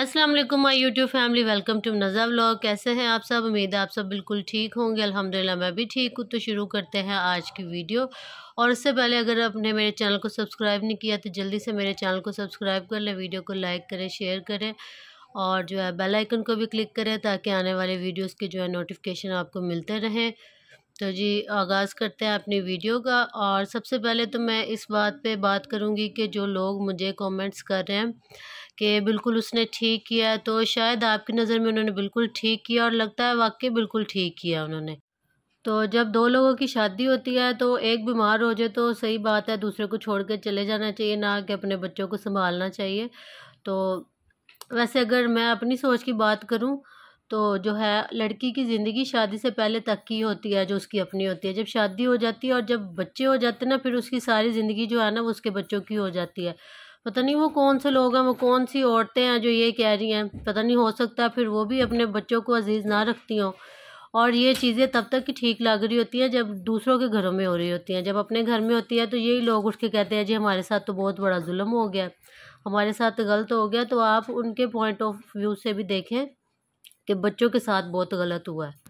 अस्सलाम वालेकुम my YouTube family welcome to Naza vlog कैसे हैं आप सब उम्मीद है आप सब बिल्कुल ठीक होंगे अल्हम्दुलिल्लाह मैं भी ठीक हूँ तो शुरू करते हैं आज की वीडियो और इससे पहले अगर आपने मेरे चैनल को सब्सक्राइब नहीं किया तो जल्दी से मेरे चैनल को सब्सक्राइब कर लें वीडियो को लाइक करें शेयर करें और जो है बेल आइकन को भी क्लिक करें ताकि आने वाले वीडियोज़ के जो है नोटिफिकेशन आपको मिलते रहें तो जी आगाज़ करते हैं अपनी वीडियो का और सबसे पहले तो मैं इस बात पे बात करूँगी कि जो लोग मुझे कमेंट्स कर रहे हैं कि बिल्कुल उसने ठीक किया तो शायद आपकी नज़र में उन्होंने बिल्कुल ठीक किया और लगता है वाकई बिल्कुल ठीक किया उन्होंने तो जब दो लोगों की शादी होती है तो एक बीमार हो जाए तो सही बात है दूसरे को छोड़ कर चले जाना चाहिए ना कि अपने बच्चों को संभालना चाहिए तो वैसे अगर मैं अपनी सोच की बात करूँ तो जो है लड़की की ज़िंदगी शादी से पहले तक की होती है जो उसकी अपनी होती है जब शादी हो जाती है और जब बच्चे हो जाते हैं ना फिर उसकी सारी ज़िंदगी जो है ना वो उसके बच्चों की हो जाती है पता नहीं वो कौन से लोग हैं वो कौन सी औरतें हैं जो ये कह रही हैं पता नहीं हो सकता फिर वो भी अपने बच्चों को अजीज़ ना रखती हों और ये चीज़ें तब तक ठीक लग रही होती हैं जब दूसरों के घरों में हो रही होती हैं जब अपने घर में होती है तो यही लोग उठ के कहते हैं जी हमारे साथ तो बहुत बड़ा जुल्म हो गया हमारे साथ गलत हो गया तो आप उनके पॉइंट ऑफ व्यू से भी देखें कि बच्चों के साथ बहुत गलत हुआ है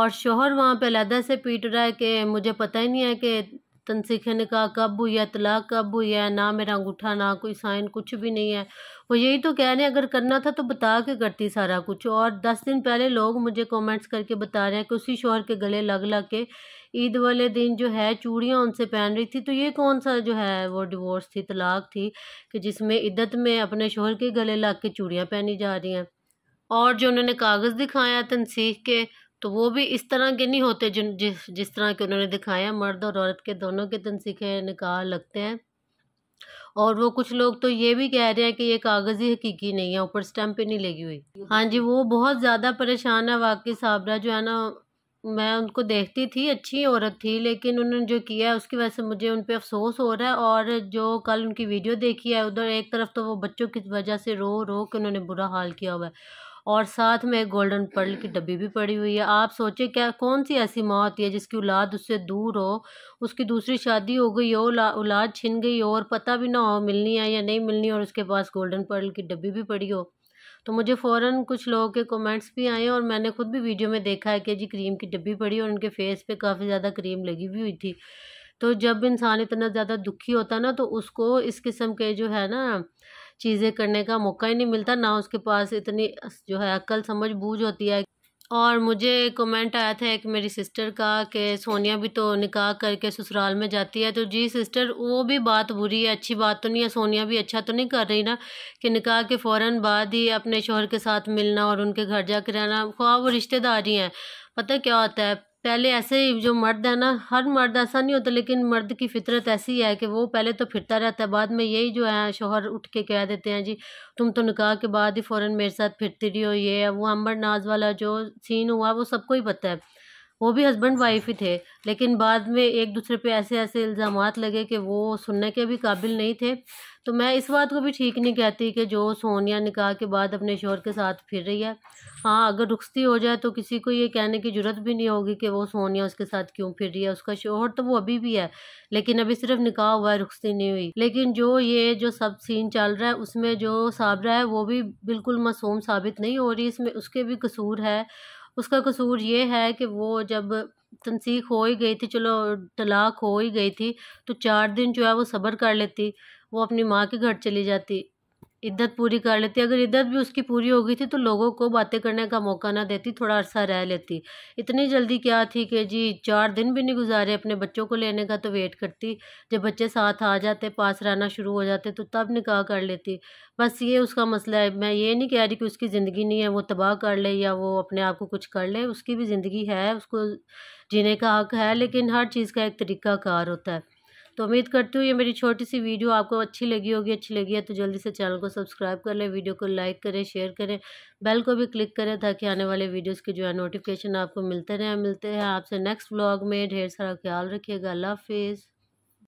और शोहर वहाँ पे अलहदा से पीट रहा है कि मुझे पता ही नहीं है कि तनसीख का कब हुई है तलाक कब हुई है ना मेरा अंगूठा ना कोई साइन कुछ भी नहीं है वो यही तो कह रहे हैं अगर करना था तो बता के करती सारा कुछ और दस दिन पहले लोग मुझे कमेंट्स करके बता रहे हैं कि उसी शोहर के गले लग लग के ईद वाले दिन जो है चूड़ियाँ उनसे पहन रही थी तो ये कौन सा जो है वो डिवोर्स थी तलाक थी कि जिसमें इद्दत में अपने शोहर के गले लग के चूड़ियाँ पहनी जा रही हैं और जो उन्होंने कागज़ दिखाया तनसीख के तो वो भी इस तरह के नहीं होते जिन जिस जिस तरह के उन्होंने दिखाया मर्द और औरत के दोनों के तनसीखें निकाह लगते हैं और वो कुछ लोग तो ये भी कह रहे हैं कि ये कागज़ ही हकीकी नहीं है ऊपर स्टैम्प ही नहीं लगी हुई हाँ जी वो बहुत ज़्यादा परेशान है वाकई साबरा जो है ना मैं उनको देखती थी अच्छी औरत थी लेकिन उन्होंने जो किया है उसकी वजह से मुझे उन पर अफसोस हो रहा है और जो कल उनकी वीडियो देखी है उधर एक तरफ तो वो बच्चों की वजह से रो रो के उन्होंने बुरा हाल किया हुआ है और साथ में गोल्डन पर्ल की डब्बी भी पड़ी हुई है आप सोचें क्या कौन सी ऐसी माँ होती है जिसकी औलाद उससे दूर हो उसकी दूसरी शादी हो गई हो औलाद छिन गई हो और पता भी ना हो मिलनी है या नहीं मिलनी और उसके पास गोल्डन पर्ल की डब्बी भी पड़ी हो तो मुझे फ़ौर कुछ लोगों के कमेंट्स भी आए और मैंने खुद भी वीडियो में देखा है कि जी क्रीम की डब्बी पड़ी और उनके फेस पे काफ़ी ज़्यादा क्रीम लगी भी हुई थी तो जब इंसान इतना ज़्यादा दुखी होता ना तो उसको इस किस्म के जो है ना चीज़ें करने का मौका ही नहीं मिलता ना उसके पास इतनी जो है अक्ल समझ बूझ होती है और मुझे कमेंट आया था एक मेरी सिस्टर का कि सोनिया भी तो निकाह करके ससुराल में जाती है तो जी सिस्टर वो भी बात बुरी है अच्छी बात तो नहीं है सोनिया भी अच्छा तो नहीं कर रही ना कि निकाह के फ़ौर बाद ही अपने शोहर के साथ मिलना और उनके घर जा कर रहना ख्वाब वो रिश्तेदार ही हैं पता क्या होता है पहले ऐसे ही जो मर्द है ना हर मर्द ऐसा नहीं होता लेकिन मर्द की फितरत ऐसी है कि वो पहले तो फिरता रहता है बाद में यही जो है शोहर उठ के कह देते हैं जी तुम तो निकाह के बाद ही फ़ौरन मेरे साथ फिरती रही हो ये है वो अमर नाज वाला जो सीन हुआ वो सबको ही पता है वो भी हस्बैंड वाइफ ही थे लेकिन बाद में एक दूसरे पे ऐसे ऐसे इल्ज़ाम लगे कि वो सुनने के भी काबिल नहीं थे तो मैं इस बात को भी ठीक नहीं कहती कि जो सोनिया निकाह के बाद अपने शोहर के साथ फिर रही है हाँ अगर रुखती हो जाए तो किसी को ये कहने की जरूरत भी नहीं होगी कि वो सोनिया उसके साथ क्यों फिर रही है उसका शोहर तो वो अभी भी है लेकिन अभी सिर्फ निकाह हुआ है रुखती नहीं हुई लेकिन जो ये जो सब सीन चल रहा है उसमें जो साबरा है वो भी बिल्कुल मासूम साबित नहीं हो रही इसमें उसके भी कसूर है उसका कसूर ये है कि वो जब तनसीख हो ही गई थी चलो तलाक हो ही गई थी तो चार दिन जो है वो सब्र कर लेती वो अपनी माँ के घर चली जाती इद्दत पूरी कर लेती अगर इद्दत भी उसकी पूरी हो गई थी तो लोगों को बातें करने का मौका ना देती थोड़ा अरसा रह लेती इतनी जल्दी क्या थी कि जी चार दिन भी नहीं गुजारे अपने बच्चों को लेने का तो वेट करती जब बच्चे साथ आ जाते पास रहना शुरू हो जाते तो तब निकाह कर लेती बस ये उसका मसला है मैं ये नहीं कह रही कि उसकी ज़िंदगी नहीं है वो तबाह कर ले या वो अपने आप को कुछ कर ले उसकी भी ज़िंदगी है उसको जीने का हक है लेकिन हर चीज़ का एक तरीक़ाकार होता है तो उम्मीद करती हूँ ये मेरी छोटी सी वीडियो आपको अच्छी लगी होगी अच्छी लगी है तो जल्दी से चैनल को सब्सक्राइब कर लें वीडियो को लाइक करें शेयर करें बेल को भी क्लिक करें ताकि आने वाले वीडियोज़ के जो है नोटिफिकेशन आपको मिलते रहें मिलते हैं आपसे नेक्स्ट ब्लॉग में ढेर सारा ख्याल रखिएगा अल्लाह हाफिज़